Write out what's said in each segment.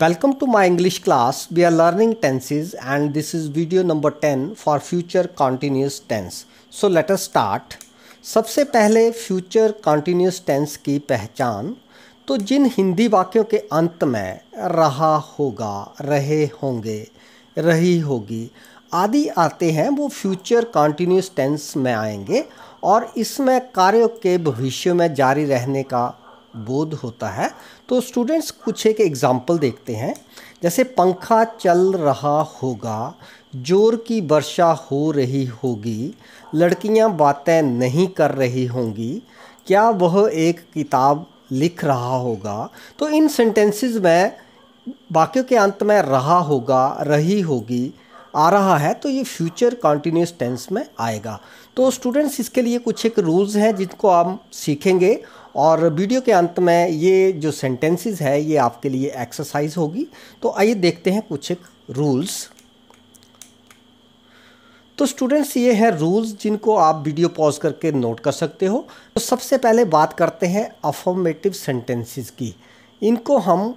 Welcome to my English class. We are learning tenses and this is video number 10 for future continuous tense. So let us start. सबसे पहले future continuous tense की पहचान तो जिन हिंदी वाक्यों के अंत में रहा होगा रहे होंगे रही होगी आदि आते हैं वो फ्यूचर कॉन्टीन्यूस टेंस में आएंगे और इसमें कार्यों के भविष्य में जारी रहने का बोध होता है तो स्टूडेंट्स कुछ एक एग्ज़ाम्पल देखते हैं जैसे पंखा चल रहा होगा जोर की वर्षा हो रही होगी लड़कियां बातें नहीं कर रही होंगी क्या वह एक किताब लिख रहा होगा तो इन सेंटेंसेस में वाक्यों के अंत में रहा होगा रही होगी आ रहा है तो ये फ्यूचर कॉन्टीन्यूस टेंस में आएगा तो स्टूडेंट्स इसके लिए कुछ एक रूल्स हैं जिनको आप सीखेंगे और वीडियो के अंत में ये जो सेंटेंसेस है ये आपके लिए एक्सरसाइज होगी तो आइए देखते हैं कुछ एक रूल्स तो स्टूडेंट्स ये हैं रूल्स जिनको आप वीडियो पॉज करके नोट कर सकते हो तो सबसे पहले बात करते हैं अफॉर्मेटिव सेंटेंसेस की इनको हम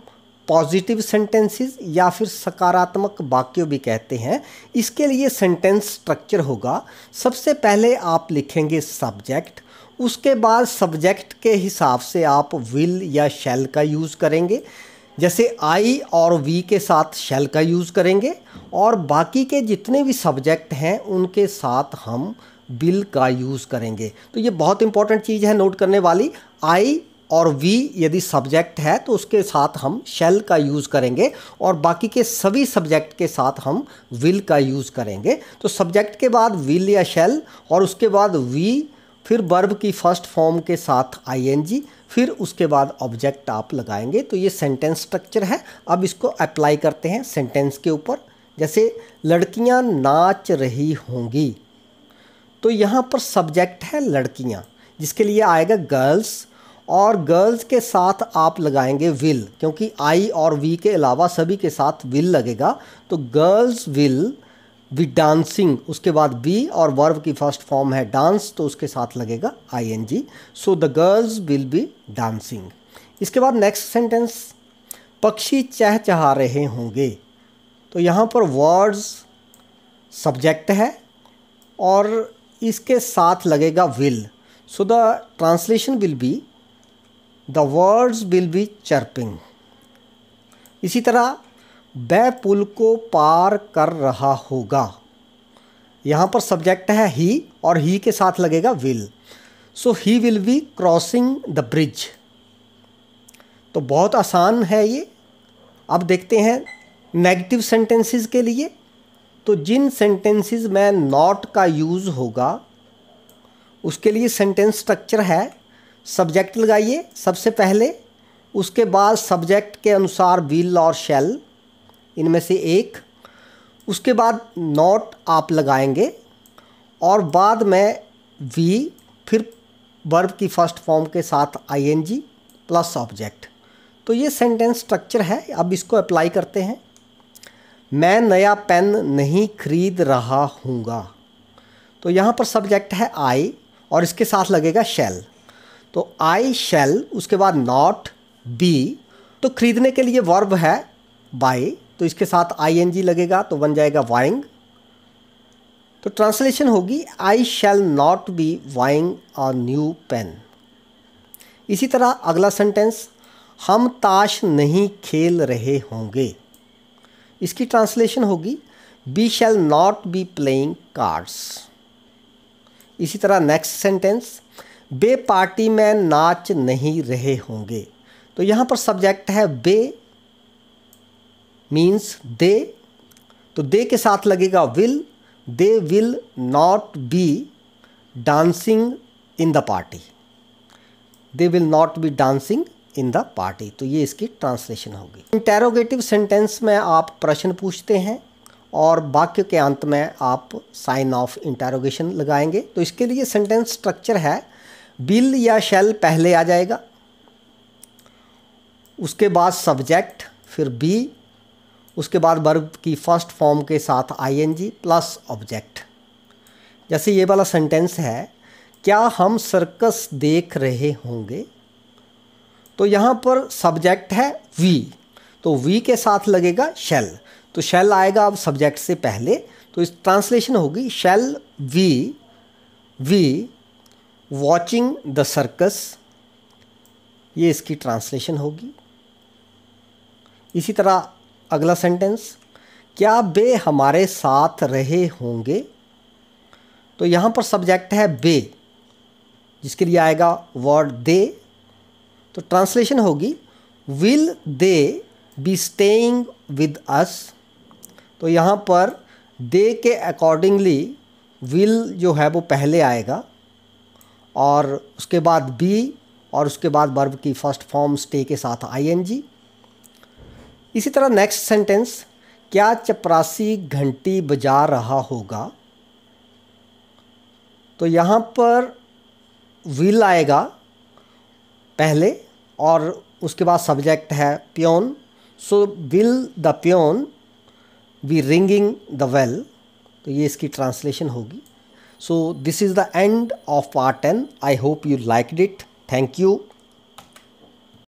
पॉजिटिव सेंटेंसेस या फिर सकारात्मक वाक्य भी कहते हैं इसके लिए सेंटेंस स्ट्रक्चर होगा सबसे पहले आप लिखेंगे सब्जेक्ट उसके बाद सब्जेक्ट के हिसाब से आप विल या शैल का यूज़ करेंगे जैसे आई और वी के साथ शैल का यूज़ करेंगे और बाकी के जितने भी सब्जेक्ट हैं उनके साथ हम बिल का यूज़ करेंगे तो ये बहुत इंपॉर्टेंट चीज़ है नोट करने वाली आई और वी यदि सब्जेक्ट है तो उसके साथ हम शेल का यूज़ करेंगे और बाकी के सभी सब्जेक्ट के साथ हम विल का यूज़ करेंगे तो सब्जेक्ट के बाद विल या शेल और उसके बाद वी फिर वर्ब की फर्स्ट फॉर्म के साथ आईएनजी फिर उसके बाद ऑब्जेक्ट आप लगाएंगे तो ये सेंटेंस स्ट्रक्चर है अब इसको अप्लाई करते हैं सेंटेंस के ऊपर जैसे लड़कियाँ नाच रही होंगी तो यहाँ पर सब्जेक्ट है लड़कियाँ जिसके लिए आएगा गर्ल्स और गर्ल्स के साथ आप लगाएंगे विल क्योंकि आई और वी के अलावा सभी के साथ विल लगेगा तो गर्ल्स विल वी डांसिंग उसके बाद बी और वर्व की फर्स्ट फॉर्म है डांस तो उसके साथ लगेगा I N G so the girls will be dancing इसके बाद नेक्स्ट सेंटेंस पक्षी चहचहा रहे होंगे तो यहाँ पर वर्ड्स सब्जेक्ट है और इसके साथ लगेगा will so the translation will be the words will be chirping इसी तरह वह पुल को पार कर रहा होगा यहाँ पर सब्जेक्ट है ही और ही के साथ लगेगा will so he will be crossing the bridge तो बहुत आसान है ये अब देखते हैं नेगेटिव सेंटेंसेस के लिए तो जिन सेंटेंसेस में नॉट का यूज़ होगा उसके लिए सेंटेंस स्ट्रक्चर है सब्जेक्ट लगाइए सबसे पहले उसके बाद सब्जेक्ट के अनुसार विल और शेल इनमें से एक उसके बाद नॉट आप लगाएंगे और बाद में वी फिर वर्ब की फर्स्ट फॉर्म के साथ आईएनजी प्लस ऑब्जेक्ट तो ये सेंटेंस स्ट्रक्चर है अब इसको अप्लाई करते हैं मैं नया पेन नहीं खरीद रहा हूँगा तो यहाँ पर सब्जेक्ट है आई और इसके साथ लगेगा शेल तो आई शेल उसके बाद नॉट बी तो खरीदने के लिए वर्ब है बाई तो इसके साथ आई एन जी लगेगा तो बन जाएगा वाइंग तो ट्रांसलेशन होगी I shall not be buying a new pen इसी तरह अगला सेंटेंस हम ताश नहीं खेल रहे होंगे इसकी ट्रांसलेशन होगी we shall not be playing cards इसी तरह नेक्स्ट सेंटेंस बे पार्टी में नाच नहीं रहे होंगे तो यहाँ पर सब्जेक्ट है बे मीन्स दे तो दे के साथ लगेगा will they will not be dancing in the party they will not be dancing in the party तो ये इसकी ट्रांसलेशन होगी इंटेरोगेटिव सेंटेंस में आप प्रश्न पूछते हैं और वाक्य के अंत में आप साइन ऑफ इंटेरोगेशन लगाएंगे तो इसके लिए सेंटेंस स्ट्रक्चर है बिल या शेल पहले आ जाएगा उसके बाद सब्जेक्ट फिर बी उसके बाद वर्ब की फर्स्ट फॉर्म के साथ आईएनजी प्लस ऑब्जेक्ट जैसे ये वाला सेंटेंस है क्या हम सर्कस देख रहे होंगे तो यहाँ पर सब्जेक्ट है वी तो वी के साथ लगेगा शेल तो शेल आएगा अब सब्जेक्ट से पहले तो इस ट्रांसलेशन होगी shall we be watching the circus ये इसकी ट्रांसलेशन होगी इसी तरह अगला सेंटेंस क्या बे हमारे साथ रहे होंगे तो यहाँ पर सब्जेक्ट है बे जिसके लिए आएगा वर्ड दे तो ट्रांसलेशन होगी will they be staying with us तो यहाँ पर दे के अकॉर्डिंगली विल जो है वो पहले आएगा और उसके बाद बी और उसके बाद वर्ब की फर्स्ट फॉर्म स्टे के साथ आईएनजी इसी तरह नेक्स्ट सेंटेंस क्या चपरासी घंटी बजा रहा होगा तो यहाँ पर विल आएगा पहले और उसके बाद सब्जेक्ट है peon so will the peon be ringing the bell तो ये इसकी ट्रांसलेशन होगी So this is the end of part 10. I hope you liked it. Thank you.